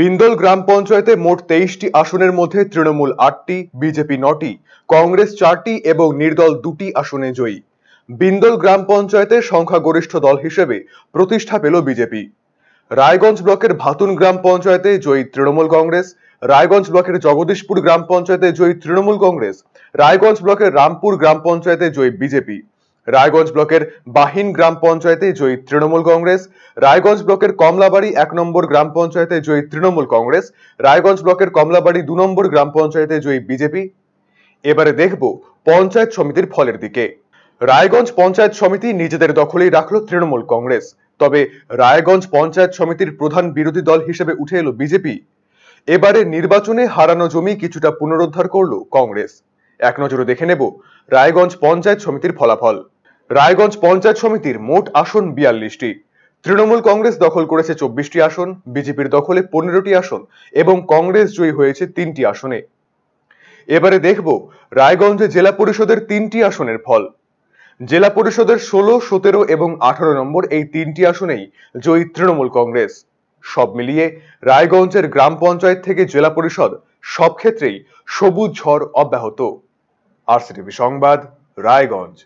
বিন্দল গ্রাম পঞ্চায়েতে মোট তেইশটি আসনের মধ্যে তৃণমূল আটটি বিজেপি নটি কংগ্রেস চারটি এবং নির্দল দুটি আসনে জয়ী বিন্দল গ্রাম পঞ্চায়েতে সংখ্যাগরিষ্ঠ দল হিসেবে প্রতিষ্ঠা পেল বিজেপি রায়গঞ্জ ব্লকের ভাতুন গ্রাম পঞ্চায়েতে জয়ী তৃণমূল কংগ্রেস রায়গঞ্জ ব্লকের জগদীশপুর গ্রাম পঞ্চায়েতে জয়ী তৃণমূল কংগ্রেস রায়গঞ্জ ব্লকের রামপুর গ্রাম পঞ্চায়েতে জয়ী বিজেপি রায়গঞ্জ ব্লকের বাহিন গ্রাম পঞ্চায়েতে জয়ী তৃণমূল কংগ্রেস রায়গঞ্জ ব্লকের কমলাবাড়ি এক নম্বর গ্রাম পঞ্চায়েতে জয়ী তৃণমূল কংগ্রেস রায়গঞ্জ ব্লকের কমলাবাড়ি দু নম্বর গ্রাম পঞ্চায়েতে জয়ী বিজেপি এবারে দেখব পঞ্চায়েত সমিতির ফলের দিকে রায়গঞ্জ পঞ্চায়েত সমিতি নিজেদের দখলেই রাখল তৃণমূল কংগ্রেস তবে রায়গঞ্জ পঞ্চায়েত সমিতির প্রধান বিরোধী দল হিসেবে উঠে এলো বিজেপি এবারে নির্বাচনে হারানো জমি কিছুটা পুনরুদ্ধার করল কংগ্রেস এক নজরে দেখে নেব রায়গঞ্জ পঞ্চায়েত সমিতির ফলাফল রায়গঞ্জ পঞ্চায়েত সমিতির মোট আসন বিয়াল্লিশটি তৃণমূল কংগ্রেস দখল করেছে চব্বিশটি আসন বিজেপির দখলে পনেরোটি আসন এবং কংগ্রেস জয়ী হয়েছে তিনটি আসনে এবারে দেখব রায়গঞ্জে জেলা পরিষদের তিনটি আসনের ফল জেলা পরিষদের ষোলো সতেরো এবং আঠারো নম্বর এই তিনটি আসনেই জয়ী তৃণমূল কংগ্রেস সব মিলিয়ে রায়গঞ্জের গ্রাম পঞ্চায়েত থেকে জেলা পরিষদ সব ক্ষেত্রেই সবুজ ঝড় অব্যাহত আরসিটিভি সংবাদ রায়গঞ্জ